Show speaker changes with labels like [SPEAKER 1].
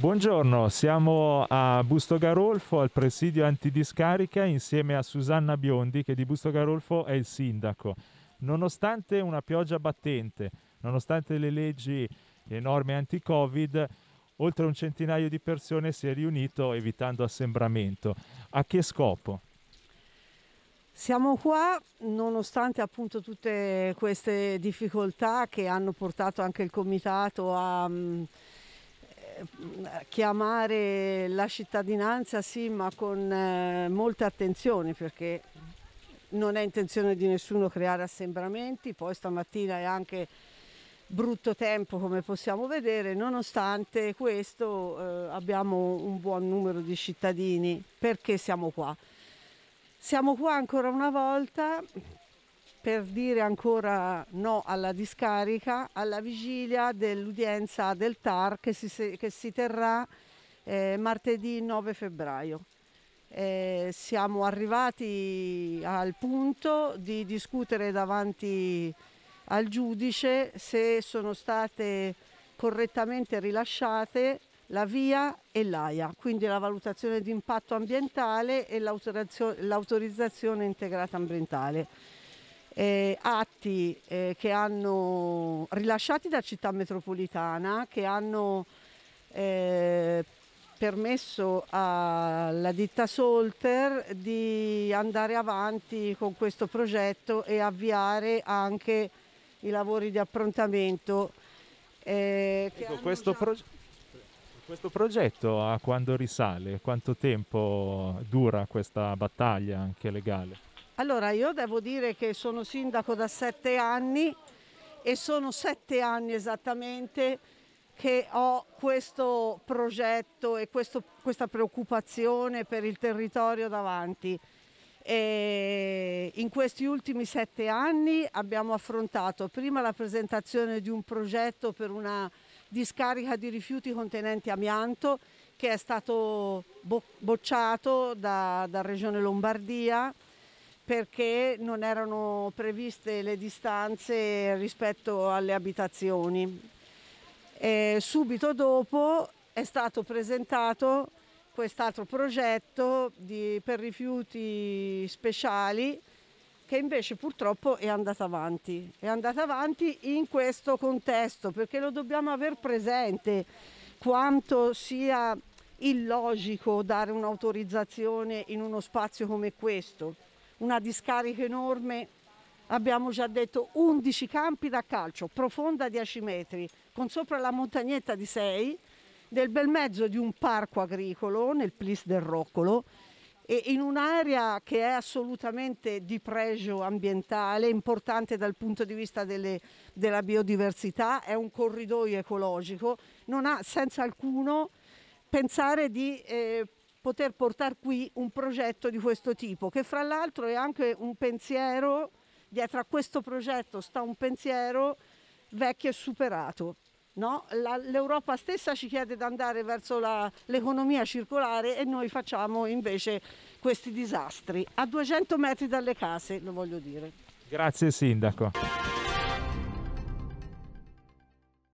[SPEAKER 1] Buongiorno, siamo a Busto Garolfo al presidio antidiscarica insieme a Susanna Biondi che di Busto Garolfo è il sindaco. Nonostante una pioggia battente, nonostante le leggi e norme anti-Covid, oltre un centinaio di persone si è riunito evitando assembramento. A che scopo?
[SPEAKER 2] Siamo qua nonostante appunto tutte queste difficoltà che hanno portato anche il comitato a mm, chiamare la cittadinanza sì, ma con eh, molta attenzione perché non è intenzione di nessuno creare assembramenti, poi stamattina è anche brutto tempo come possiamo vedere, nonostante questo eh, abbiamo un buon numero di cittadini perché siamo qua. Siamo qua ancora una volta per dire ancora no alla discarica alla vigilia dell'udienza del TAR che si, che si terrà eh, martedì 9 febbraio. Eh, siamo arrivati al punto di discutere davanti al giudice se sono state correttamente rilasciate la VIA e l'AIA, quindi la valutazione di impatto ambientale e l'autorizzazione integrata ambientale eh, atti eh, che hanno rilasciati da città metropolitana che hanno eh, permesso alla ditta Solter di andare avanti con questo progetto e avviare anche i lavori di approntamento. Eh, ecco, questo, già... pro...
[SPEAKER 1] questo progetto a quando risale? Quanto tempo dura questa battaglia anche legale?
[SPEAKER 2] Allora io devo dire che sono sindaco da sette anni e sono sette anni esattamente che ho questo progetto e questo, questa preoccupazione per il territorio davanti. E in questi ultimi sette anni abbiamo affrontato prima la presentazione di un progetto per una discarica di rifiuti contenenti amianto che è stato bocciato dalla da Regione Lombardia perché non erano previste le distanze rispetto alle abitazioni. E subito dopo è stato presentato quest'altro progetto di, per rifiuti speciali che invece purtroppo è andata avanti, è andata avanti in questo contesto perché lo dobbiamo aver presente quanto sia illogico dare un'autorizzazione in uno spazio come questo una discarica enorme, abbiamo già detto 11 campi da calcio, profonda 10 metri, con sopra la montagnetta di 6, nel bel mezzo di un parco agricolo, nel Plis del Roccolo, e in un'area che è assolutamente di pregio ambientale, importante dal punto di vista delle, della biodiversità, è un corridoio ecologico, non ha senza alcuno pensare di eh, poter portare qui un progetto di questo tipo, che fra l'altro è anche un pensiero, dietro a questo progetto sta un pensiero vecchio e superato. No? L'Europa stessa ci chiede di andare verso l'economia circolare e noi facciamo invece questi disastri a 200 metri dalle case, lo voglio dire.
[SPEAKER 1] Grazie Sindaco.